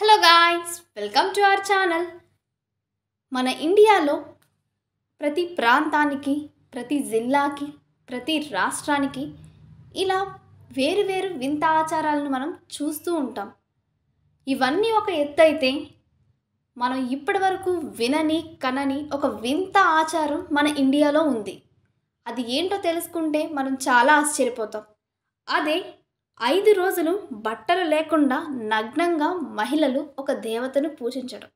hello guys welcome to our channel మన ఇండియాలో ప్రతి ప్రాంతానికి ప్రతి జిల్లాకి ప్రతి రాష్ట్రానికి ఇలా వేరు వేరు వింత ఆచారాలను మనం చూస్తూ ఉంటాం ఇవన్నీ ఒక ఎత్తు అయితే మనం ఇప్పటి వరకు వినని కనని ఒక వింత ఆచారం మన ఇండియాలో ఉంది అది ఏంటో తెలుసుకుంటే మనం చాలా ఆశ్చర్యపోతాం అదే ఐదు రోజులు బట్టలు లేకుండా నగ్నంగా మహిళలు ఒక దేవతను పూజించడం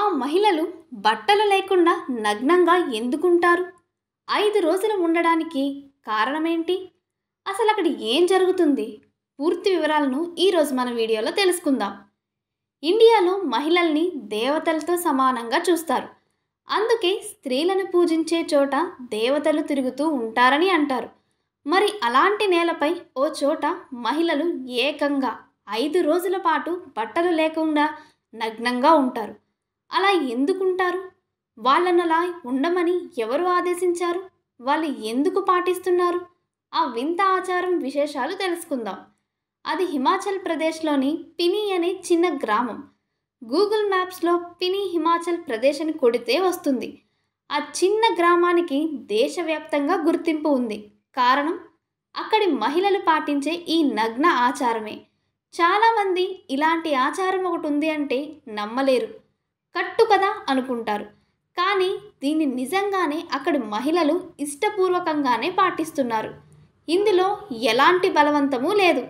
ఆ మహిళలు బట్టలు లేకుండా నగ్నంగా ఎందుకుంటారు ఐదు రోజులు ఉండడానికి కారణమేంటి అసలు అక్కడ ఏం జరుగుతుంది పూర్తి వివరాలను ఈరోజు మన వీడియోలో తెలుసుకుందాం ఇండియాలో మహిళల్ని దేవతలతో సమానంగా చూస్తారు అందుకే స్త్రీలను పూజించే చోట దేవతలు తిరుగుతూ ఉంటారని అంటారు మరి అలాంటి నేలపై ఓ చోట మహిళలు ఏకంగా ఐదు రోజుల పాటు బట్టలు లేకుండా నగ్నంగా ఉంటారు అలా ఎందుకుంటారు వాళ్ళను అలా ఉండమని ఎవరు ఆదేశించారు వాళ్ళు ఎందుకు పాటిస్తున్నారు ఆ వింత ఆచారం విశేషాలు తెలుసుకుందాం అది హిమాచల్ ప్రదేశ్లోని పిని అనే చిన్న గ్రామం గూగుల్ మ్యాప్స్లో పిని హిమాచల్ ప్రదేశ్ అని కొడితే వస్తుంది ఆ చిన్న గ్రామానికి దేశవ్యాప్తంగా గుర్తింపు ఉంది కారణం అక్కడి మహిళలు పాటించే ఈ నగ్న ఆచారమే చాలామంది ఇలాంటి ఆచారం ఒకటి ఉంది అంటే నమ్మలేరు కట్టు కదా అనుకుంటారు కానీ దీన్ని నిజంగానే అక్కడి మహిళలు ఇష్టపూర్వకంగానే పాటిస్తున్నారు ఇందులో ఎలాంటి బలవంతమూ లేదు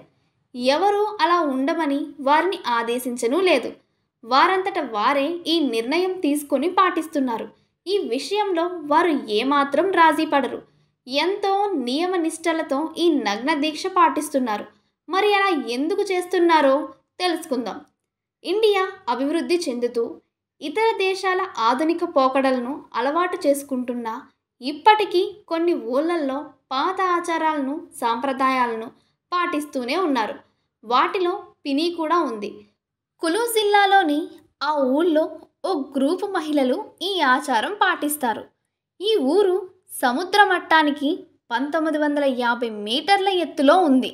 ఎవరూ అలా ఉండమని వారిని ఆదేశించనూ లేదు వారంతట వారే ఈ నిర్ణయం తీసుకొని పాటిస్తున్నారు ఈ విషయంలో వారు ఏమాత్రం రాజీ పడరు ఎంతో నియమ నిష్టలతో ఈ నగ్న దీక్ష పాటిస్తున్నారు మరి అలా ఎందుకు చేస్తున్నారో తెలుసుకుందాం ఇండియా అభివృద్ధి చెందుతూ ఇతర దేశాల ఆధునిక పోకడలను అలవాటు చేసుకుంటున్న ఇప్పటికీ కొన్ని ఊళ్ళల్లో పాత ఆచారాలను సాంప్రదాయాలను పాటిస్తూనే ఉన్నారు వాటిలో పిని కూడా ఉంది కులు జిల్లాలోని ఆ ఊళ్ళో ఓ గ్రూపు మహిళలు ఈ ఆచారం పాటిస్తారు ఈ ఊరు సముద్ర మట్టానికి పంతొమ్మిది వందల యాభై మీటర్ల ఎత్తులో ఉంది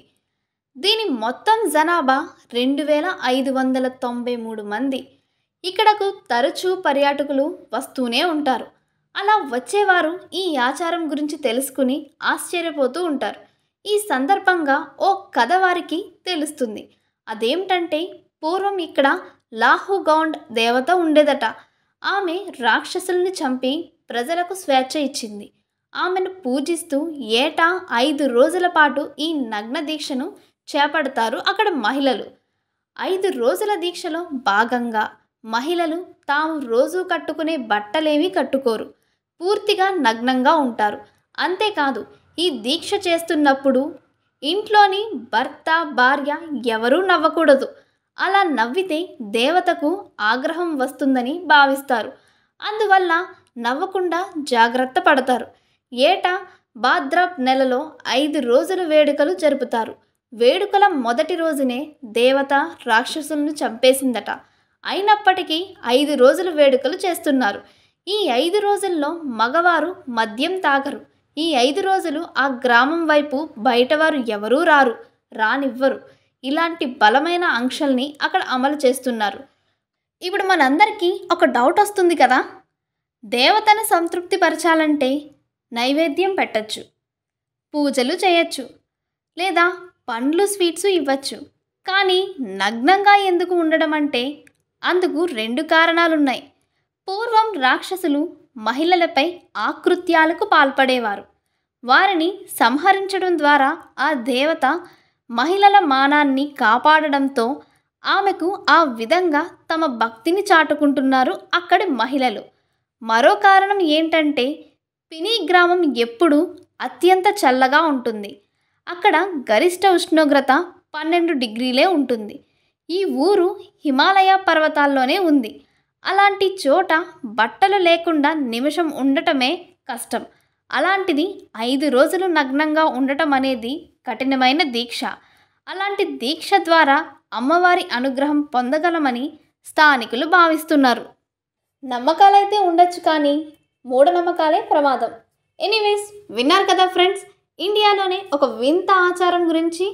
దీని మొత్తం జనాభా రెండు వేల ఐదు వందల తొంభై మూడు మంది ఇక్కడకు తరచూ పర్యాటకులు వస్తూనే ఉంటారు అలా వచ్చేవారు ఈ ఆచారం గురించి తెలుసుకుని ఆశ్చర్యపోతూ ఉంటారు ఈ సందర్భంగా ఓ కథ వారికి తెలుస్తుంది అదేమిటంటే పూర్వం ఇక్కడ గౌండ్ దేవత ఉండేదట ఆమె రాక్షసుల్ని చంపి ప్రజలకు స్వేచ్ఛ ఇచ్చింది ఆమెను పూజిస్తూ ఏటా ఐదు రోజుల పాటు ఈ నగ్న దీక్షను చేపడతారు అక్కడ మహిళలు ఐదు రోజుల దీక్షలో భాగంగా మహిళలు తాము రోజు కట్టుకునే బట్టలేమీ కట్టుకోరు పూర్తిగా నగ్నంగా ఉంటారు అంతేకాదు ఈ దీక్ష చేస్తున్నప్పుడు ఇంట్లోని భర్త భార్య ఎవరూ నవ్వకూడదు అలా నవ్వితే దేవతకు ఆగ్రహం వస్తుందని భావిస్తారు అందువల్ల నవ్వకుండా జాగ్రత్త పడతారు ఏటా భాద్రాప్ నెలలో ఐదు రోజులు వేడుకలు జరుపుతారు వేడుకల మొదటి రోజునే దేవత రాక్షసులను చంపేసిందట అయినప్పటికీ ఐదు రోజులు వేడుకలు చేస్తున్నారు ఈ ఐదు రోజుల్లో మగవారు మద్యం తాగరు ఈ ఐదు రోజులు ఆ గ్రామం వైపు బయటవారు ఎవరూ రారు రానివ్వరు ఇలాంటి బలమైన ఆంక్షల్ని అక్కడ అమలు చేస్తున్నారు ఇప్పుడు మనందరికీ ఒక డౌట్ వస్తుంది కదా దేవతను సంతృప్తిపరచాలంటే నైవేద్యం పెట్టచ్చు పూజలు చేయొచ్చు లేదా పండ్లు స్వీట్స్ ఇవ్వచ్చు కానీ నగ్నంగా ఎందుకు ఉండడం అంటే అందుకు రెండు కారణాలున్నాయి పూర్వం రాక్షసులు మహిళలపై ఆకృత్యాలకు పాల్పడేవారు వారిని సంహరించడం ద్వారా ఆ దేవత మహిళల మానాన్ని కాపాడడంతో ఆమెకు ఆ విధంగా తమ భక్తిని చాటుకుంటున్నారు అక్కడి మహిళలు మరో కారణం ఏంటంటే పిని గ్రామం ఎప్పుడూ అత్యంత చల్లగా ఉంటుంది అక్కడ గరిష్ట ఉష్ణోగ్రత పన్నెండు డిగ్రీలే ఉంటుంది ఈ ఊరు హిమాలయ పర్వతాల్లోనే ఉంది అలాంటి చోట బట్టలు లేకుండా నిమిషం ఉండటమే కష్టం అలాంటిది ఐదు రోజులు నగ్నంగా ఉండటం అనేది కఠినమైన దీక్ష అలాంటి దీక్ష ద్వారా అమ్మవారి అనుగ్రహం పొందగలమని స్థానికులు భావిస్తున్నారు నమ్మకాలైతే ఉండొచ్చు కానీ మూఢనమ్మకాలే ప్రమాదం ఎనీవేస్ విన్నారు కదా ఫ్రెండ్స్ ఇండియాలోనే ఒక వింత ఆచారం గురించి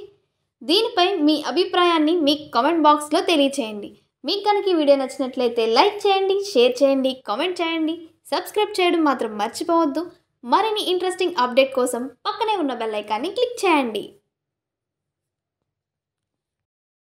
దీనిపై మీ అభిప్రాయాన్ని మీ కామెంట్ బాక్స్లో తెలియచేయండి మీకు కనుక ఈ వీడియో నచ్చినట్లయితే లైక్ చేయండి షేర్ చేయండి కామెంట్ చేయండి సబ్స్క్రైబ్ చేయడం మాత్రం మర్చిపోవద్దు మరిన్ని ఇంట్రెస్టింగ్ అప్డేట్ కోసం పక్కనే ఉన్న బెల్ ఐకాన్ని క్లిక్ చేయండి